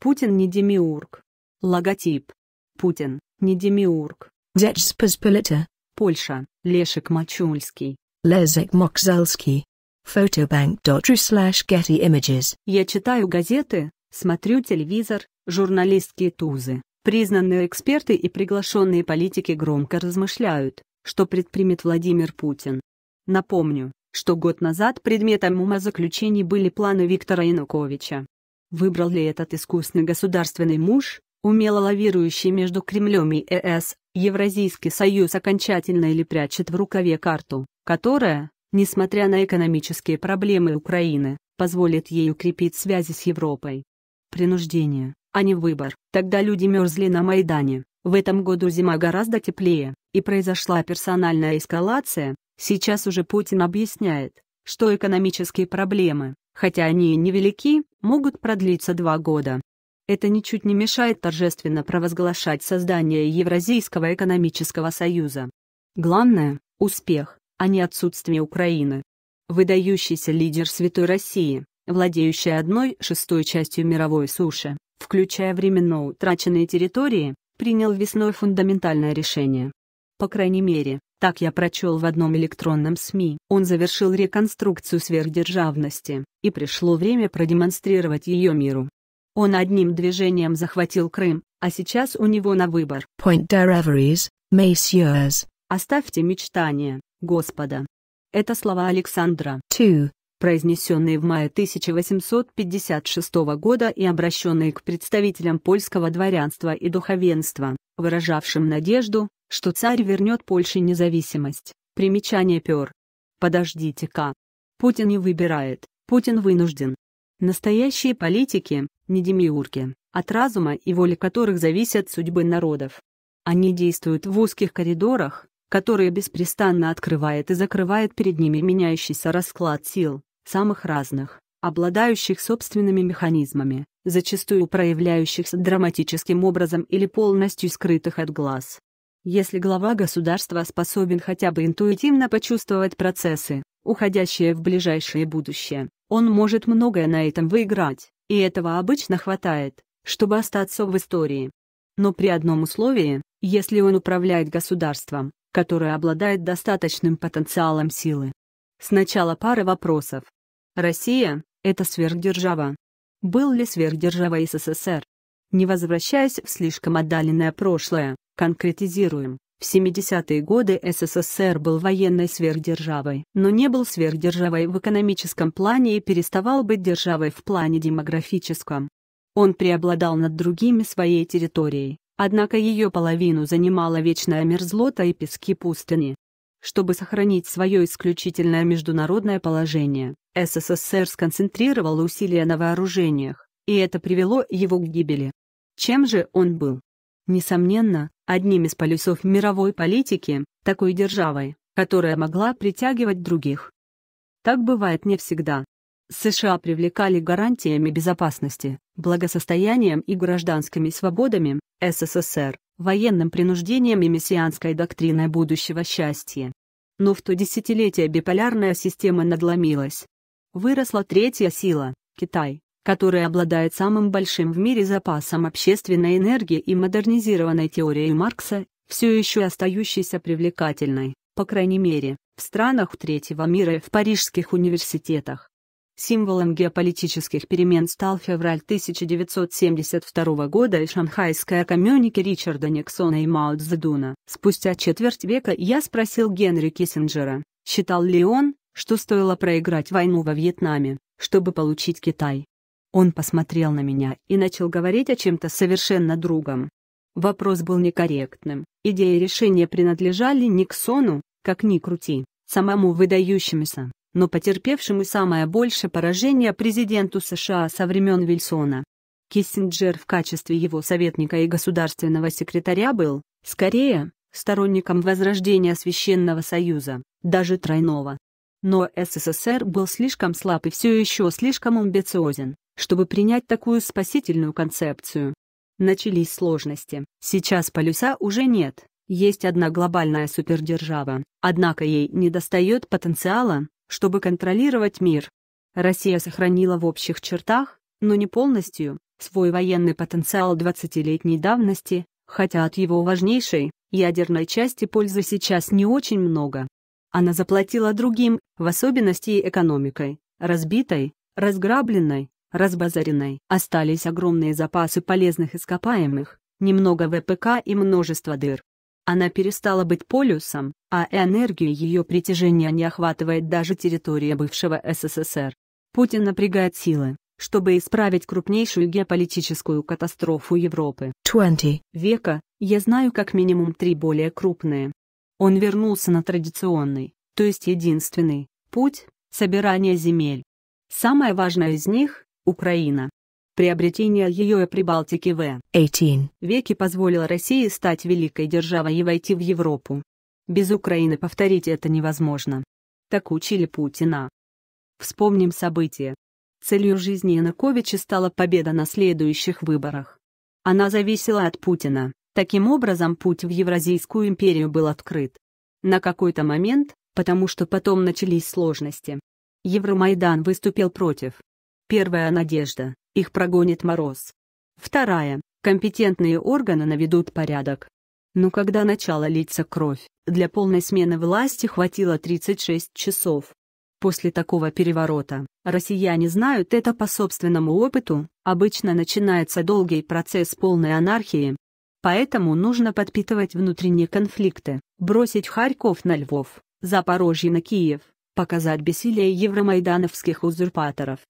Путин не демиург. Логотип. Путин, не демиург. Rzeczpospolita. Польша, Лешек Мачульский. Лезек Мокзальский. Photobank.ru slash Getty Images. Я читаю газеты, смотрю телевизор, журналистские тузы. Признанные эксперты и приглашенные политики громко размышляют, что предпримет Владимир Путин. Напомню, что год назад предметом умозаключений были планы Виктора Януковича. Выбрал ли этот искусный государственный муж, умело лавирующий между Кремлем и ЕС, э Евразийский союз окончательно или прячет в рукаве карту, которая, несмотря на экономические проблемы Украины, позволит ей укрепить связи с Европой. Принуждение, а не выбор. Тогда люди мерзли на Майдане. В этом году зима гораздо теплее, и произошла персональная эскалация. Сейчас уже Путин объясняет, что экономические проблемы, Хотя они и невелики, могут продлиться два года. Это ничуть не мешает торжественно провозглашать создание Евразийского экономического союза. Главное – успех, а не отсутствие Украины. Выдающийся лидер Святой России, владеющая одной шестой частью мировой суши, включая временно утраченные территории, принял весной фундаментальное решение. По крайней мере, так я прочел в одном электронном СМИ. Он завершил реконструкцию сверхдержавности, и пришло время продемонстрировать ее миру. Он одним движением захватил Крым, а сейчас у него на выбор. Point derivaries, messieurs. Оставьте мечтания, Господа. Это слова Александра. Two. произнесенные в мае 1856 года и обращенные к представителям польского дворянства и духовенства, выражавшим надежду, что царь вернет Польше независимость. Примечание пер. Подождите-ка. Путин не выбирает, Путин вынужден. Настоящие политики, не демиурки, от разума и воли которых зависят судьбы народов. Они действуют в узких коридорах, которые беспрестанно открывает и закрывает перед ними меняющийся расклад сил, самых разных, обладающих собственными механизмами, зачастую проявляющихся драматическим образом или полностью скрытых от глаз. Если глава государства способен хотя бы интуитивно почувствовать процессы, уходящие в ближайшее будущее, он может многое на этом выиграть, и этого обычно хватает, чтобы остаться в истории. Но при одном условии, если он управляет государством, которое обладает достаточным потенциалом силы. Сначала пара вопросов. Россия – это сверхдержава. Был ли сверхдержавой СССР? Не возвращаясь в слишком отдаленное прошлое, конкретизируем. В 70-е годы СССР был военной сверхдержавой, но не был сверхдержавой в экономическом плане и переставал быть державой в плане демографическом. Он преобладал над другими своей территорией, однако ее половину занимала вечная мерзлота и пески пустыни. Чтобы сохранить свое исключительное международное положение, СССР сконцентрировал усилия на вооружениях, и это привело его к гибели. Чем же он был? Несомненно, одним из полюсов мировой политики, такой державой, которая могла притягивать других. Так бывает не всегда. США привлекали гарантиями безопасности, благосостоянием и гражданскими свободами, СССР, военным принуждением и мессианской доктриной будущего счастья. Но в то десятилетие биполярная система надломилась. Выросла третья сила – Китай, который обладает самым большим в мире запасом общественной энергии и модернизированной теорией Маркса, все еще остающейся привлекательной, по крайней мере, в странах третьего мира и в парижских университетах. Символом геополитических перемен стал февраль 1972 года и шанхайская коммюники Ричарда Никсона и Мао Цзэдуна. Спустя четверть века я спросил Генри Киссинджера, считал ли он, что стоило проиграть войну во Вьетнаме, чтобы получить Китай. Он посмотрел на меня и начал говорить о чем-то совершенно другом. Вопрос был некорректным. Идеи и решения принадлежали Никсону, как ни крути, самому выдающемуся, но потерпевшему самое большее поражение президенту США со времен Вильсона. Киссинджер в качестве его советника и государственного секретаря был, скорее, сторонником возрождения Священного Союза, даже тройного. Но СССР был слишком слаб и все еще слишком амбициозен, чтобы принять такую спасительную концепцию, начались сложности. Сейчас полюса уже нет, есть одна глобальная супердержава, однако ей недостает потенциала, чтобы контролировать мир. Россия сохранила в общих чертах, но не полностью, свой военный потенциал 20-летней давности, хотя от его важнейшей, ядерной части пользы сейчас не очень много. Она заплатила другим, в особенности экономикой, разбитой, разграбленной, разбазаренной. Остались огромные запасы полезных ископаемых, немного ВПК и множество дыр. Она перестала быть полюсом, а энергию ее притяжения не охватывает даже территория бывшего СССР. Путин напрягает силы, чтобы исправить крупнейшую геополитическую катастрофу Европы 20 века, я знаю как минимум три более крупные. Он вернулся на традиционный, то есть единственный, путь – собирание земель. Самое важное из них Украина. Приобретение ее и Прибалтики в 18 веке позволило России стать великой державой и войти в Европу. Без Украины повторить это невозможно. Так учили Путина. Вспомним события. Целью жизни Януковича стала победа на следующих выборах. Она зависела от Путина, таким образом путь в Евразийскую империю был открыт. На какой-то момент, потому что потом начались сложности. Евромайдан выступил против. Первая надежда – их прогонит мороз. Вторая – компетентные органы наведут порядок. Но когда начала литься кровь, для полной смены власти хватило 36 часов. После такого переворота, россияне знают это по собственному опыту, обычно начинается долгий процесс полной анархии. Поэтому нужно подпитывать внутренние конфликты, бросить Харьков на Львов, Запорожье на Киев, показать бессилие евромайдановских узурпаторов,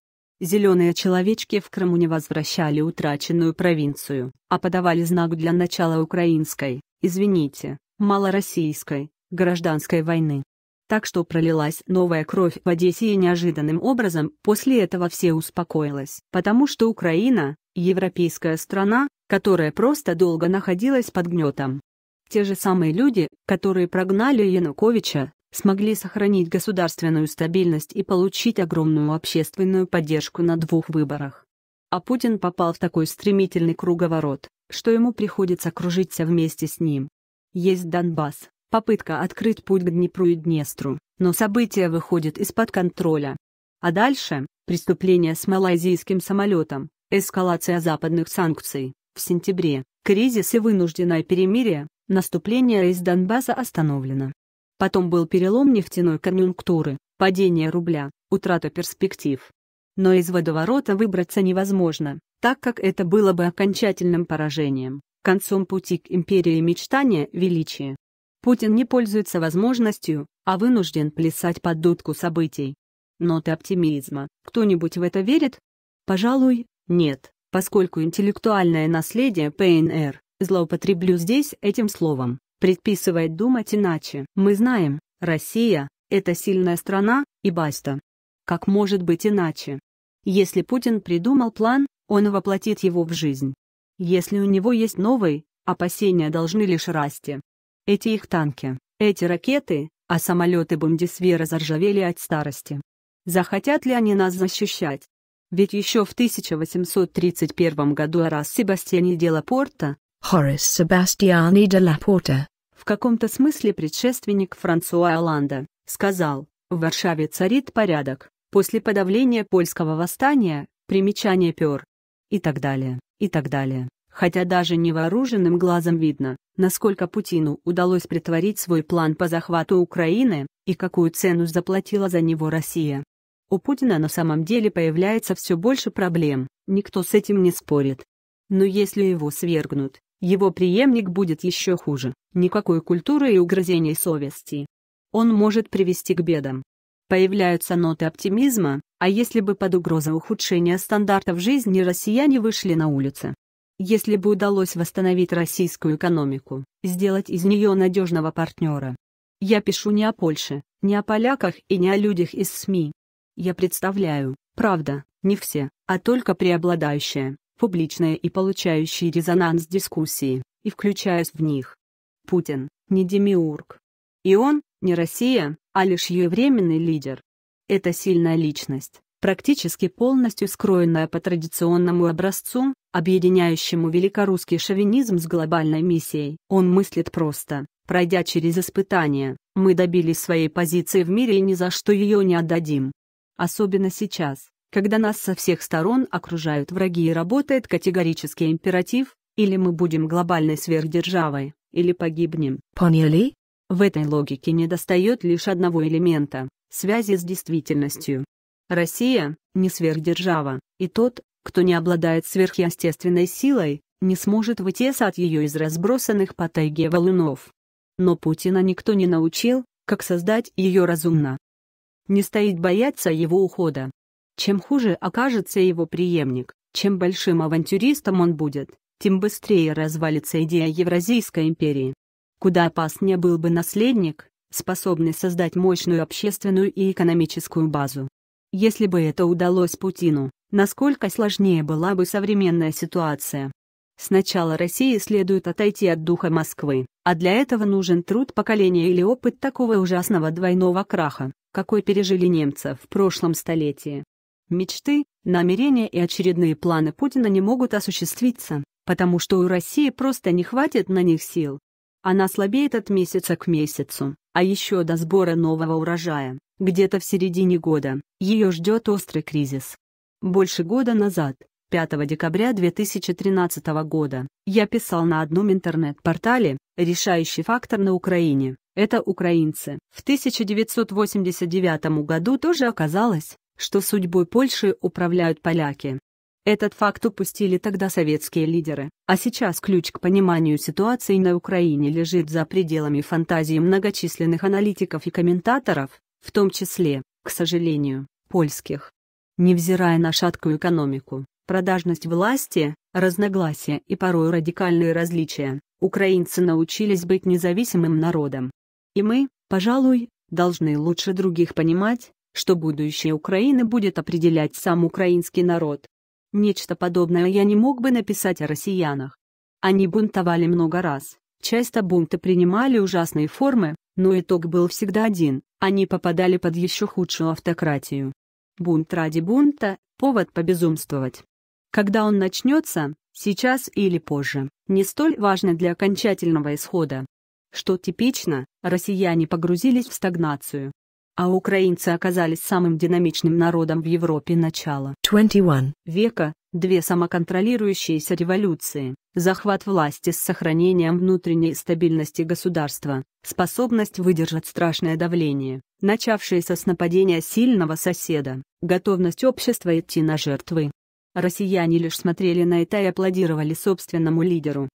Зеленые человечки в Крыму не возвращали утраченную провинцию, а подавали знак для начала украинской, извините, малороссийской, гражданской войны. Так что пролилась новая кровь в Одессе и неожиданным образом после этого все успокоилось, потому что Украина – европейская страна, которая просто долго находилась под гнетом. Те же самые люди, которые прогнали Януковича, смогли сохранить государственную стабильность и получить огромную общественную поддержку на двух выборах. А Путин попал в такой стремительный круговорот, что ему приходится кружиться вместе с ним. Есть Донбасс, попытка открыть путь к Днепру и Днестру, но события выходят из-под контроля. А дальше – преступление с малайзийским самолетом, эскалация западных санкций, в сентябре, кризис и вынужденное перемирие, наступление из Донбасса остановлено. Потом был перелом нефтяной конъюнктуры, падение рубля, утрата перспектив. Но из водоворота выбраться невозможно, так как это было бы окончательным поражением, концом пути к империи мечтания величия. Путин не пользуется возможностью, а вынужден плясать под дудку событий. Ноты оптимизма. Кто-нибудь в это верит? Пожалуй, нет, поскольку интеллектуальное наследие ПНР, злоупотреблю здесь этим словом, предписывает думать иначе. Мы знаем, Россия – это сильная страна, и баста. Как может быть иначе? Если Путин придумал план, он воплотит его в жизнь. Если у него есть новый, опасения должны лишь расти. Эти их танки, эти ракеты, а самолеты Бундесвера заржавели от старости. Захотят ли они нас защищать? Ведь еще в 1831 году Арас Себастьяни Делапорта, Хорис Себастьяни де Лапорта, в каком-то смысле предшественник Франсуа Оланда, сказал, в Варшаве царит порядок, после подавления польского восстания, примечание пер, и так далее, и так далее. Хотя даже невооруженным глазом видно, насколько Путину удалось притворить свой план по захвату Украины, и какую цену заплатила за него Россия. У Путина на самом деле появляется все больше проблем, никто с этим не спорит. Но если его свергнут, его преемник будет еще хуже, никакой культуры и угрызений совести. Он может привести к бедам. Появляются ноты оптимизма, а если бы под угрозой ухудшения стандартов жизни россияне вышли на улицы? Если бы удалось восстановить российскую экономику, сделать из нее надежного партнера? Я пишу не о Польше, не о поляках и не о людях из СМИ. Я представляю, правда, не все, а только преобладающее, публичные и получающие резонанс дискуссии, и включаясь в них. Путин – не демиург. И он – не Россия, а лишь ее временный лидер. Это сильная личность, практически полностью скроенная по традиционному образцу, объединяющему великорусский шовинизм с глобальной миссией. Он мыслит просто, пройдя через испытания, мы добились своей позиции в мире и ни за что ее не отдадим. Особенно сейчас, когда нас со всех сторон окружают враги и работает категорический императив, или мы будем глобальной сверхдержавой, или погибнем. Поняли? В этой логике недостает лишь одного элемента – связи с действительностью. Россия – не сверхдержава, и тот, кто не обладает сверхъестественной силой, не сможет вытесать ее из разбросанных по тайге валунов. Но Путина никто не научил, как создать ее разумно. Не стоит бояться его ухода. Чем хуже окажется его преемник, чем большим авантюристом он будет, тем быстрее развалится идея Евразийской империи. Куда опаснее был бы наследник, способный создать мощную общественную и экономическую базу. Если бы это удалось Путину, насколько сложнее была бы современная ситуация. Сначала России следует отойти от духа Москвы, а для этого нужен труд поколения или опыт такого ужасного двойного краха, какой пережили немцы в прошлом столетии. Мечты, намерения и очередные планы Путина не могут осуществиться, потому что у России просто не хватит на них сил. Она слабеет от месяца к месяцу, а еще до сбора нового урожая, где-то в середине года, ее ждет острый кризис. Больше года назад, 5 декабря 2013 года, я писал на одном интернет-портале «Решающий фактор на Украине» — это украинцы. В 1989 году тоже оказалось, что судьбой Польши управляют поляки. Этот факт упустили тогда советские лидеры, а сейчас ключ к пониманию ситуации на Украине лежит за пределами фантазии многочисленных аналитиков и комментаторов, в том числе, к сожалению, польских. Невзирая на шаткую экономику, продажность власти, разногласия и порой радикальные различия, украинцы научились быть независимым народом. И мы, пожалуй, должны лучше других понимать, что будущее Украины будет определять сам украинский народ. Нечто подобное я не мог бы написать о россиянах. Они бунтовали много раз, часто бунты принимали ужасные формы, но итог был всегда один – они попадали под еще худшую автократию. Бунт ради бунта – повод побезумствовать. Когда он начнется, сейчас или позже, не столь важно для окончательного исхода. Что типично, россияне погрузились в стагнацию а украинцы оказались самым динамичным народом в Европе начала 21 века, две самоконтролирующиеся революции, захват власти с сохранением внутренней стабильности государства, способность выдержать страшное давление, начавшееся с нападения сильного соседа, готовность общества идти на жертвы. Россияне лишь смотрели на это и аплодировали собственному лидеру.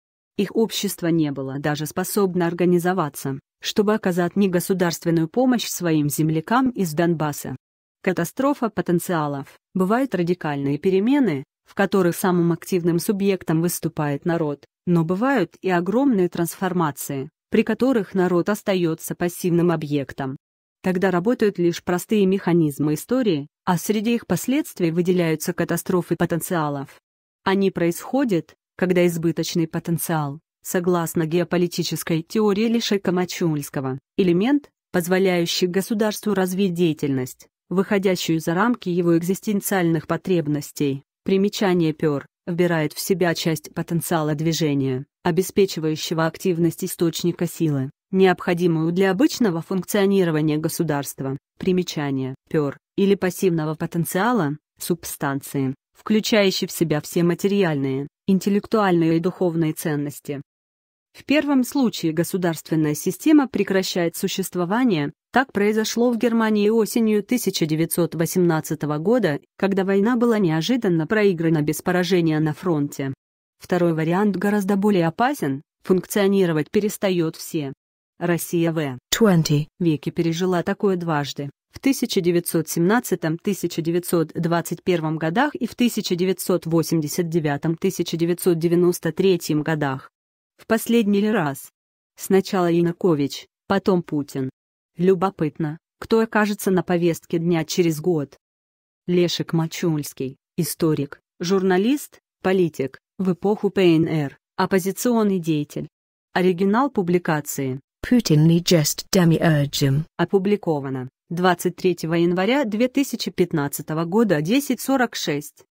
Их общество не было даже способно организоваться, чтобы оказать негосударственную помощь своим землякам из Донбасса. Катастрофа потенциалов. Бывают радикальные перемены, в которых самым активным субъектом выступает народ, но бывают и огромные трансформации, при которых народ остается пассивным объектом. Тогда работают лишь простые механизмы истории, а среди их последствий выделяются катастрофы потенциалов. Они происходят, когда избыточный потенциал, согласно геополитической теории Лишека Мачульского, элемент, позволяющий государству развить деятельность, выходящую за рамки его экзистенциальных потребностей. Примечание ПЕР вбирает в себя часть потенциала движения, обеспечивающего активность источника силы, необходимую для обычного функционирования государства. Примечание ПЕР или пассивного потенциала, субстанции, включающий в себя все материальные, интеллектуальные и духовные ценности. В первом случае государственная система прекращает существование, так произошло в Германии осенью 1918 года, когда война была неожиданно проиграна без поражения на фронте. Второй вариант гораздо более опасен, функционировать перестает все. Россия в 20 веке пережила такое дважды в 1917-1921 годах и в 1989-1993 годах. В последний раз. Сначала Янукович, потом Путин. Любопытно, кто окажется на повестке дня через год. Лешек Мачульский, историк, журналист, политик, в эпоху ПНР, оппозиционный деятель. Оригинал публикации. Putin не just demiurgem. Опубликовано. 23 января 2015 года, 10.46.